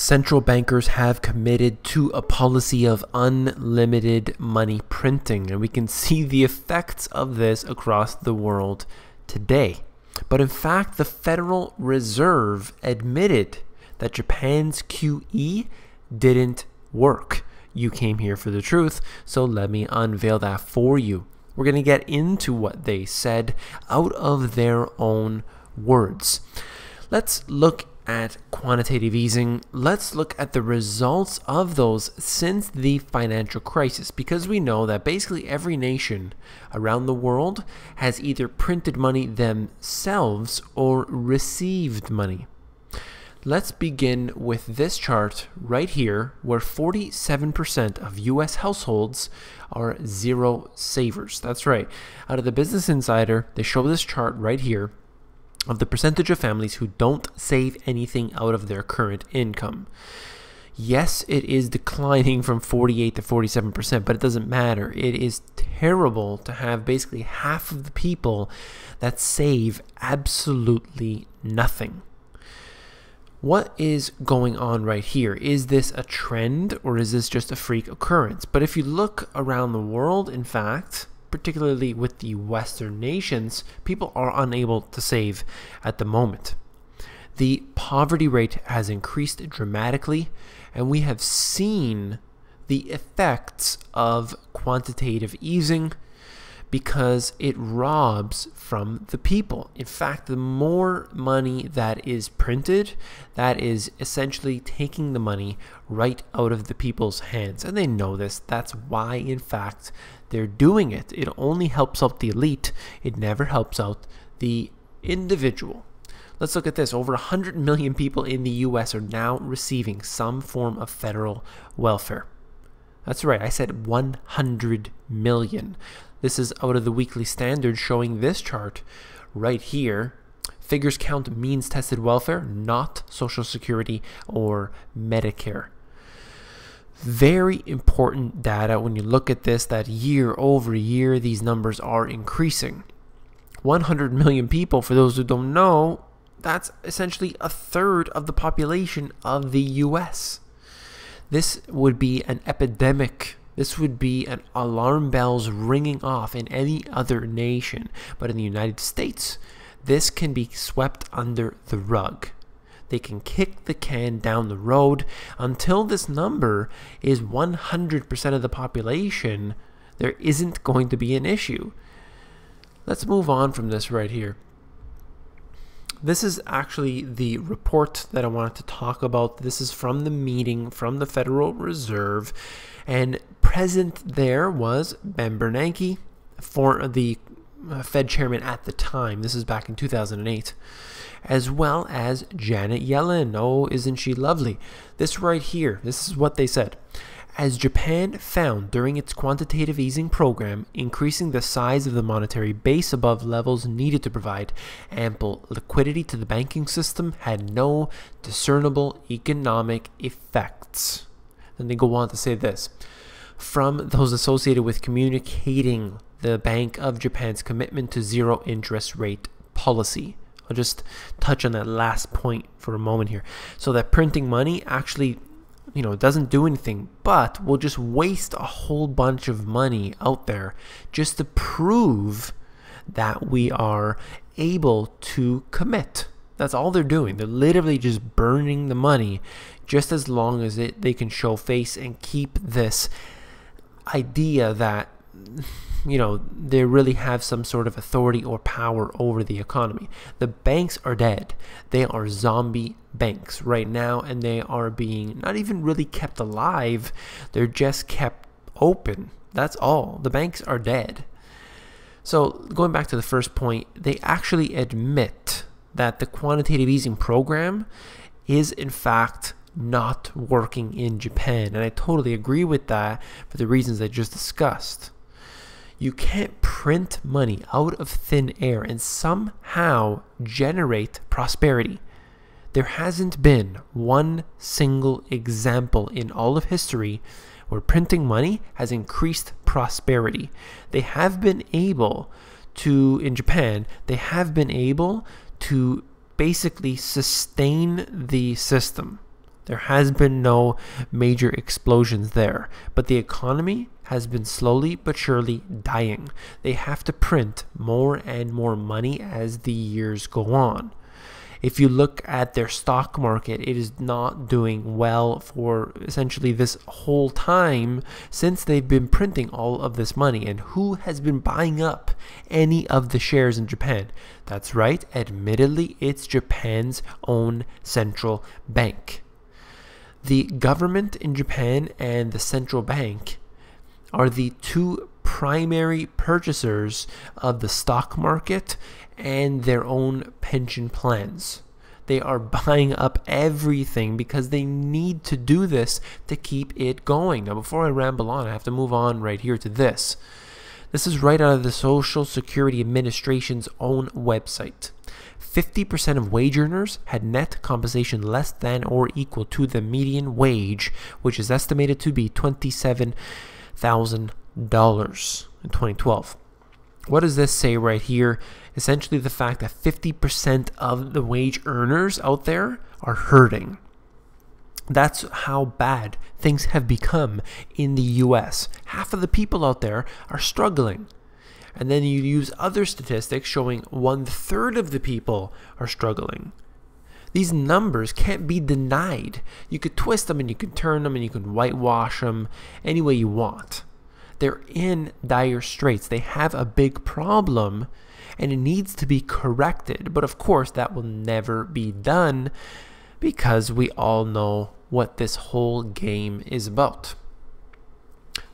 Central bankers have committed to a policy of unlimited money printing, and we can see the effects of this across the world today. But in fact, the Federal Reserve admitted that Japan's QE didn't work. You came here for the truth, so let me unveil that for you. We're going to get into what they said out of their own words. Let's look at quantitative easing, let's look at the results of those since the financial crisis because we know that basically every nation around the world has either printed money themselves or received money. Let's begin with this chart right here where 47% of US households are zero savers. That's right. Out of the Business Insider, they show this chart right here of the percentage of families who don't save anything out of their current income. Yes, it is declining from 48 to 47%, but it doesn't matter. It is terrible to have basically half of the people that save absolutely nothing. What is going on right here? Is this a trend or is this just a freak occurrence? But if you look around the world, in fact, particularly with the Western nations, people are unable to save at the moment. The poverty rate has increased dramatically, and we have seen the effects of quantitative easing because it robs from the people. In fact, the more money that is printed, that is essentially taking the money right out of the people's hands. And they know this. That's why, in fact, they're doing it. It only helps out the elite. It never helps out the individual. Let's look at this. Over 100 million people in the US are now receiving some form of federal welfare. That's right, I said 100 million. This is out of the weekly standard showing this chart right here. Figures count means tested welfare, not Social Security or Medicare. Very important data when you look at this that year over year, these numbers are increasing. 100 million people, for those who don't know, that's essentially a third of the population of the US. This would be an epidemic. This would be an alarm bells ringing off in any other nation. But in the United States, this can be swept under the rug they can kick the can down the road until this number is 100% of the population there isn't going to be an issue let's move on from this right here this is actually the report that I wanted to talk about. This is from the meeting from the Federal Reserve, and present there was Ben Bernanke, for the uh, Fed chairman at the time. This is back in 2008 as well as Janet Yellen. Oh, isn't she lovely? This right here, this is what they said. As Japan found during its quantitative easing program, increasing the size of the monetary base above levels needed to provide ample liquidity to the banking system had no discernible economic effects. Then they go on to say this from those associated with communicating the Bank of Japan's commitment to zero interest rate policy. I'll just touch on that last point for a moment here. So that printing money actually, you know, doesn't do anything, but we'll just waste a whole bunch of money out there just to prove that we are able to commit. That's all they're doing. They're literally just burning the money just as long as it, they can show face and keep this idea that you know, they really have some sort of authority or power over the economy. The banks are dead. They are zombie banks right now, and they are being not even really kept alive. They're just kept open. That's all. The banks are dead. So, going back to the first point, they actually admit that the quantitative easing program is, in fact, not working in Japan. And I totally agree with that for the reasons I just discussed. You can't print money out of thin air and somehow generate prosperity. There hasn't been one single example in all of history where printing money has increased prosperity. They have been able to, in Japan, they have been able to basically sustain the system. There has been no major explosions there, but the economy has been slowly but surely dying. They have to print more and more money as the years go on. If you look at their stock market, it is not doing well for essentially this whole time since they've been printing all of this money. And who has been buying up any of the shares in Japan? That's right, admittedly, it's Japan's own central bank the government in Japan and the central bank are the two primary purchasers of the stock market and their own pension plans. They are buying up everything because they need to do this to keep it going. Now, before I ramble on, I have to move on right here to this. This is right out of the Social Security Administration's own website. 50% of wage earners had net compensation less than or equal to the median wage, which is estimated to be 27 thousand dollars in 2012. What does this say right here? Essentially, the fact that 50% of the wage earners out there are hurting. That's how bad things have become in the US. Half of the people out there are struggling. And then you use other statistics showing one third of the people are struggling. These numbers can't be denied. You could twist them and you could turn them and you could whitewash them any way you want. They're in dire straits. They have a big problem and it needs to be corrected. But of course, that will never be done because we all know what this whole game is about.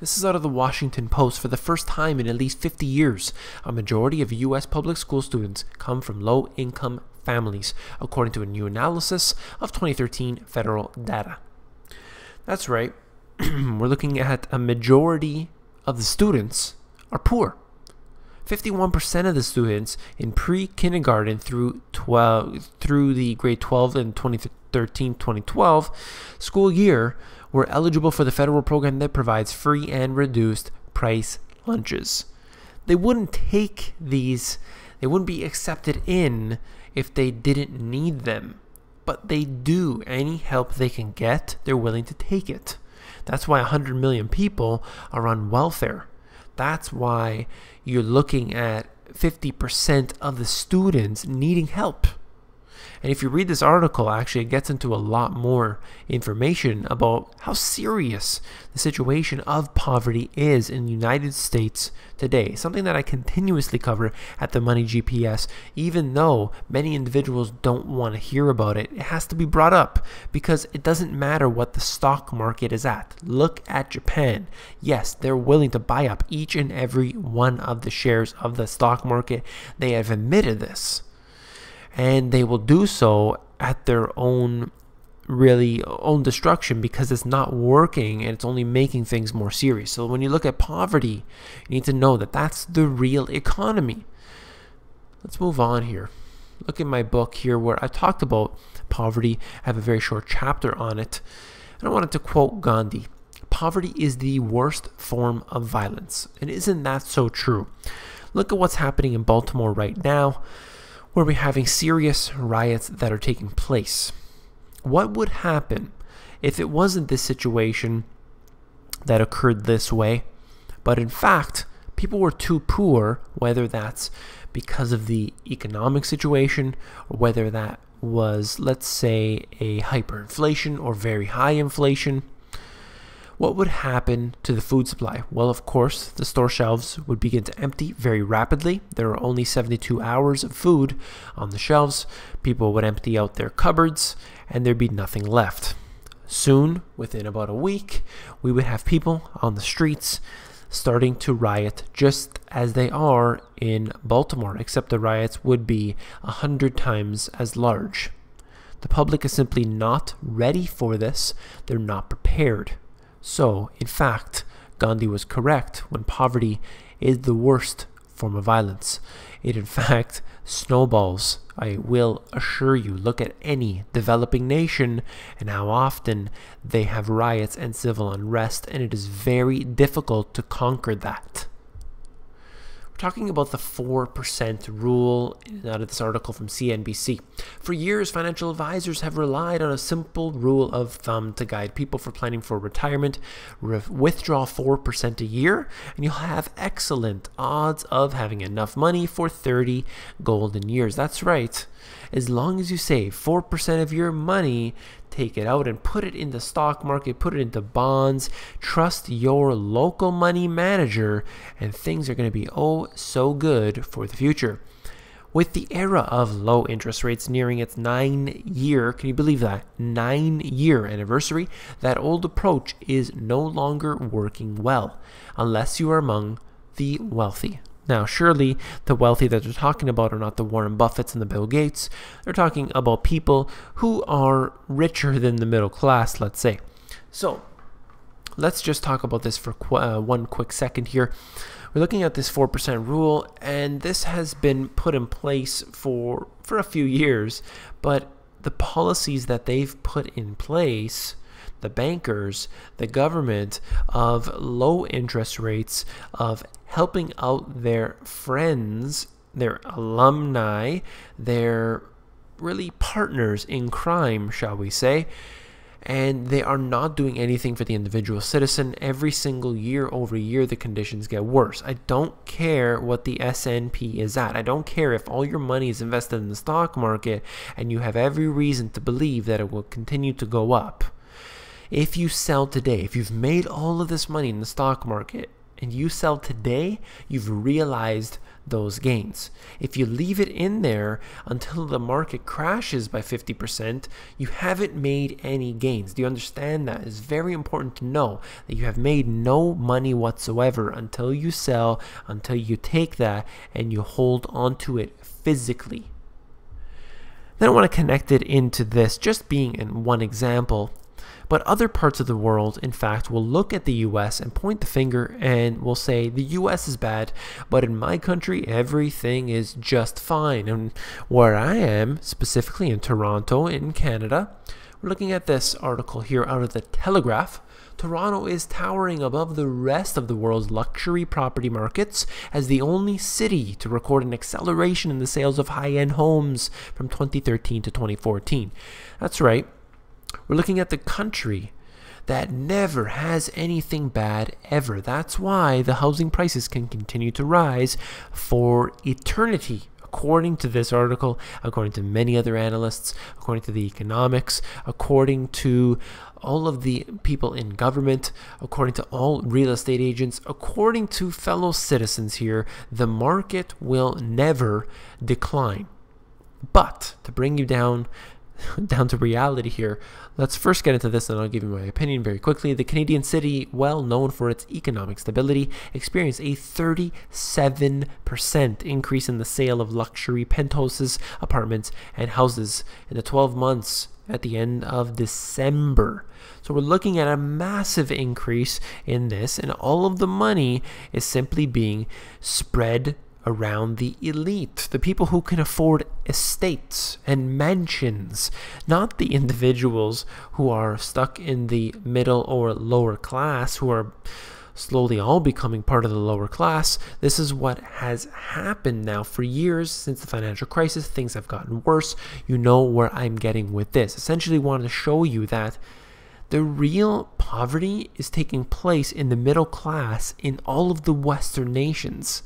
This is out of the Washington Post. For the first time in at least 50 years, a majority of U.S. public school students come from low income families, according to a new analysis of 2013 federal data. That's right, we're looking at a majority of the students are poor. 51% of the students in pre-kindergarten through 12 through the grade 12 in 2013-2012 school year were eligible for the federal program that provides free and reduced price lunches. They wouldn't take these they wouldn't be accepted in if they didn't need them. But they do. Any help they can get, they're willing to take it. That's why 100 million people are on welfare. That's why you're looking at 50% of the students needing help. And if you read this article, actually, it gets into a lot more information about how serious the situation of poverty is in the United States today. Something that I continuously cover at the Money GPS, even though many individuals don't want to hear about it. It has to be brought up because it doesn't matter what the stock market is at. Look at Japan. Yes, they're willing to buy up each and every one of the shares of the stock market. They have admitted this and they will do so at their own really own destruction because it's not working and it's only making things more serious. So when you look at poverty, you need to know that that's the real economy. Let's move on here. Look at my book here where I talked about poverty. I have a very short chapter on it. And I wanted to quote Gandhi. Poverty is the worst form of violence. And isn't that so true? Look at what's happening in Baltimore right now where we're having serious riots that are taking place. What would happen if it wasn't this situation that occurred this way, but in fact, people were too poor, whether that's because of the economic situation, or whether that was, let's say, a hyperinflation or very high inflation, what would happen to the food supply? Well, of course, the store shelves would begin to empty very rapidly. There are only 72 hours of food on the shelves. People would empty out their cupboards and there'd be nothing left. Soon, within about a week, we would have people on the streets starting to riot just as they are in Baltimore, except the riots would be a hundred times as large. The public is simply not ready for this. They're not prepared. So, in fact, Gandhi was correct when poverty is the worst form of violence. It, in fact, snowballs. I will assure you, look at any developing nation and how often they have riots and civil unrest, and it is very difficult to conquer that talking about the 4% rule out of this article from CNBC. For years, financial advisors have relied on a simple rule of thumb to guide people for planning for retirement. Re withdraw 4% a year, and you'll have excellent odds of having enough money for 30 golden years. That's right as long as you save 4% of your money, take it out and put it in the stock market, put it into bonds, trust your local money manager, and things are going to be oh so good for the future. With the era of low interest rates nearing its nine year, can you believe that? Nine year anniversary, that old approach is no longer working well, unless you are among the wealthy. Now, surely the wealthy that they're talking about are not the Warren Buffets and the Bill Gates. They're talking about people who are richer than the middle class, let's say. So, let's just talk about this for qu uh, one quick second here. We're looking at this 4% rule, and this has been put in place for, for a few years, but the policies that they've put in place the bankers, the government, of low interest rates, of helping out their friends, their alumni, their really partners in crime, shall we say. And they are not doing anything for the individual citizen. Every single year over year, the conditions get worse. I don't care what the SNP is at. I don't care if all your money is invested in the stock market and you have every reason to believe that it will continue to go up. If you sell today, if you've made all of this money in the stock market and you sell today, you've realized those gains. If you leave it in there until the market crashes by 50%, you haven't made any gains. Do you understand that? It's very important to know that you have made no money whatsoever until you sell, until you take that and you hold onto it physically. Then I want to connect it into this, just being in one example. But other parts of the world, in fact, will look at the US and point the finger and will say, the US is bad, but in my country, everything is just fine. And where I am, specifically in Toronto, in Canada, we're looking at this article here out of the Telegraph. Toronto is towering above the rest of the world's luxury property markets as the only city to record an acceleration in the sales of high end homes from 2013 to 2014. That's right, we're looking at the country that never has anything bad ever. That's why the housing prices can continue to rise for eternity. According to this article, according to many other analysts, according to the economics, according to all of the people in government, according to all real estate agents, according to fellow citizens here, the market will never decline. But to bring you down down to reality here, let's first get into this and I'll give you my opinion very quickly. The Canadian city, well known for its economic stability, experienced a 37% increase in the sale of luxury penthouses, apartments, and houses in the 12 months at the end of December. So we're looking at a massive increase in this, and all of the money is simply being spread around the elite, the people who can afford estates and mansions, not the individuals who are stuck in the middle or lower class, who are slowly all becoming part of the lower class. This is what has happened now for years since the financial crisis. Things have gotten worse. You know where I'm getting with this. Essentially, want to show you that the real poverty is taking place in the middle class in all of the Western nations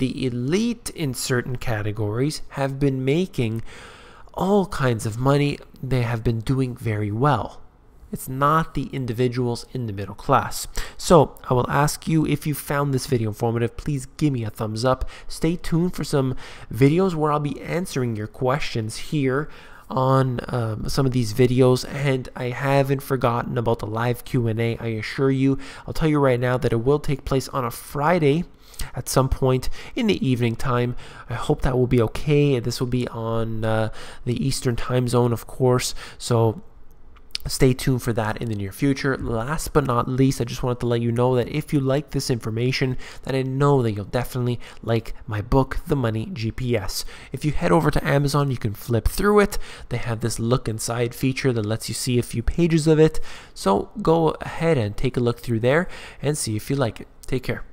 the elite in certain categories have been making all kinds of money. They have been doing very well. It's not the individuals in the middle class. So I will ask you if you found this video informative, please give me a thumbs up. Stay tuned for some videos where I'll be answering your questions here on um, some of these videos and I haven't forgotten about the live Q&A I assure you I'll tell you right now that it will take place on a Friday at some point in the evening time. I hope that will be okay. This will be on uh, the Eastern time zone, of course. So Stay tuned for that in the near future. Last but not least, I just wanted to let you know that if you like this information, that I know that you'll definitely like my book, The Money GPS. If you head over to Amazon, you can flip through it. They have this look inside feature that lets you see a few pages of it. So go ahead and take a look through there and see if you like it. Take care.